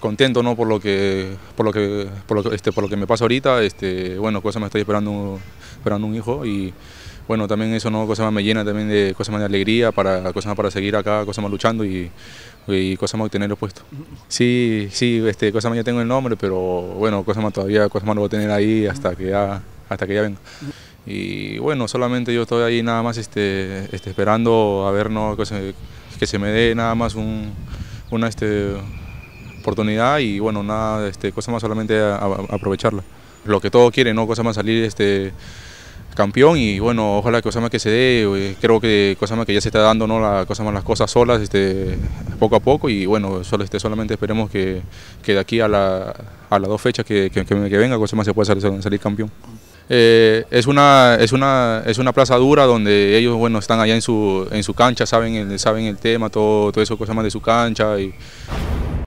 contento ¿no? por lo que por lo que por lo, este por lo que me pasa ahorita este bueno cosa me estoy esperando esperando un hijo y bueno también eso no cosa más me llena también de cosas más de alegría para cosas más para seguir acá cosas más luchando y, y cosas más obtener el puesto sí sí este cosas más ya tengo el nombre pero bueno cosa más todavía cosa más lo voy a tener ahí hasta que ya hasta que ya venga y bueno solamente yo estoy ahí nada más este, este esperando a ver no que se me dé nada más un una este oportunidad y bueno, nada, este, cosa más solamente aprovecharla. Lo que todo quiere ¿no? Cosa más salir este, campeón y bueno, ojalá que cosa más que se dé, eh, creo que cosa más que ya se está dando, ¿no? La, cosa más las cosas solas, este, poco a poco y bueno, este, solamente esperemos que, que de aquí a, la, las dos fechas que, venga, cosa más se pueda salir, campeón. Eh, es, una, es, una, es una plaza dura donde ellos bueno, están allá en su, en su cancha, saben el, saben el tema, todo, todo eso, cosas más de su cancha. Y,